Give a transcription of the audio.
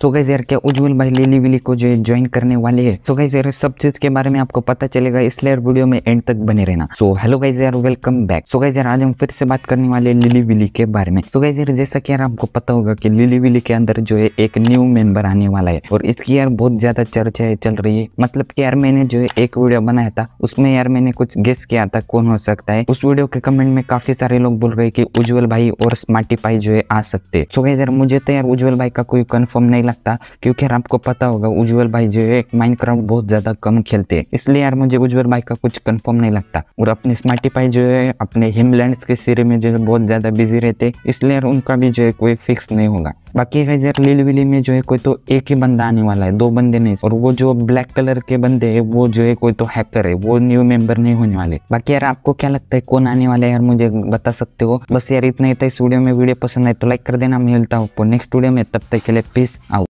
तो गैस यार क्या उज्जवल भाई लिली विली को जो ज्वाइन करने वाले हैं तो गैस यार सब चीज के बारे में आपको पता चलेगा इसलिए यार वीडियो में एंड तक बने रहना सो हेलो गैस यार वेलकम बैक सो गैस यार आज हम फिर से बात करने वाले लिली विली के बारे में सो गैस यार जैसा कि यार आपको पता होगा कि लिली विली के अंदर जो है एक न्यू मेंबर आने वाला है और इसकी यार बहुत ज्यादा चर्चा चल रही है मतलब की यार मैंने जो है एक वीडियो बनाया था उसमें यार मैंने कुछ गेस किया था कौन हो सकता है उस वीडियो के कमेंट में काफी सारे लोग बोल रहे की उज्जवल भाई और स्मार्टी भाई जो है आ सकते सो गैस यार मुझे तो यार उज्जवल भाई का कोई कन्फर्म नहीं लगता क्योंकि यार आपको पता होगा उज्जवल भाई जो है माइनक्राफ्ट बहुत ज़्यादा कम खेलते हैं इसलिए यार मुझे उज्जवल भाई का कुछ कंफर्म नहीं लगता और अपने स्मार्टीफाई जो है अपने हिमलैंड के सिरे में जो है बहुत ज़्यादा बिजी रहते इसलिए यार उनका भी जो है कोई फिक्स नहीं होगा बाकी यार लील विली में जो है कोई तो एक ही बंदा आने वाला है दो बंदे नहीं और वो जो ब्लैक कलर के बंदे है वो जो है कोई तो हैकर है वो न्यू मेंबर नहीं होने वाले बाकी यार आपको क्या लगता है कौन आने वाला है यार मुझे बता सकते हो बस यार इतना ही था इस वीडियो में वीडियो पसंद आए तो लाइक कर देना मिलता हूँ नेक्स्ट वीडियो में तब तक के लिए पीस आउट